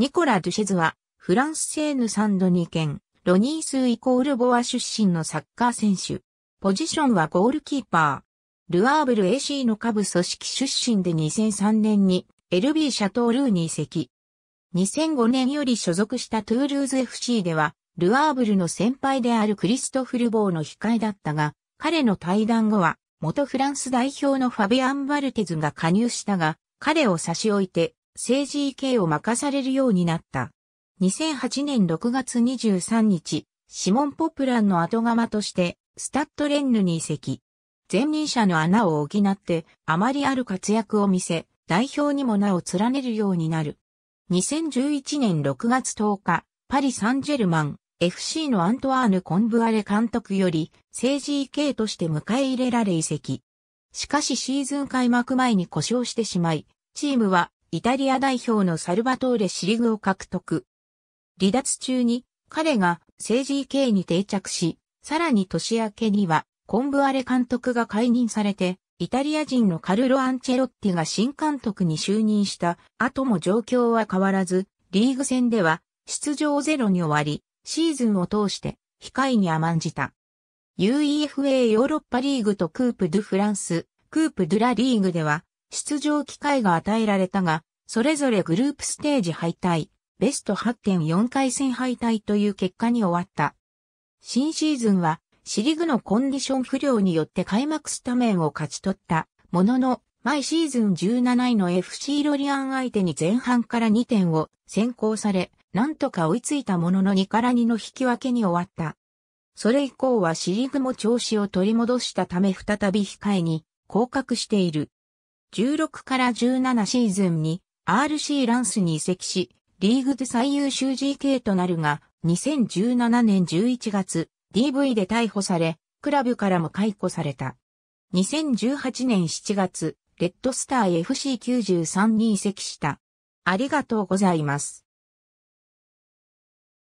ニコラ・ドゥシェズは、フランスセーヌ・サンドニー県、ロニースイコールボア出身のサッカー選手。ポジションはゴールキーパー。ルアーブル AC の下部組織出身で2003年に LB シャトールーに移籍。2005年より所属したトゥールーズ FC では、ルアーブルの先輩であるクリストフルボーの控えだったが、彼の退団後は、元フランス代表のファビアン・バルテズが加入したが、彼を差し置いて、政治 EK を任されるようになった。2008年6月23日、シモン・ポプランの後釜として、スタッドレンヌに移籍。前任者の穴を補って、あまりある活躍を見せ、代表にも名を連ねるようになる。2011年6月10日、パリ・サンジェルマン、FC のアントワーヌ・コンブアレ監督より、政治 EK として迎え入れられ移籍。しかしシーズン開幕前に故障してしまい、チームはイタリア代表のサルバトーレ・シリグを獲得。離脱中に彼が政治系に定着し、さらに年明けにはコンブアレ監督が解任されて、イタリア人のカルロ・アンチェロッティが新監督に就任した後も状況は変わらず、リーグ戦では出場ゼロに終わり、シーズンを通して控えに甘んじた。UEFA ヨーロッパリーグとクープ・ドゥ・フランス、クープ・ドゥ・ラ・リーグでは出場機会が与えられたが、それぞれグループステージ敗退、ベスト8.4回戦敗退という結果に終わった。新シーズンは、シリグのコンディション不良によって開幕スタメンを勝ち取った、ものの、毎シーズン17位の FC ロリアン相手に前半から2点を先行され、なんとか追いついたものの2から2の引き分けに終わった。それ以降はシリグも調子を取り戻したため再び控えに降格している。16から17シーズンに RC ランスに移籍し、リーグで最優秀 GK となるが、2017年11月、DV で逮捕され、クラブからも解雇された。2018年7月、レッドスター FC93 に移籍した。ありがとうございます。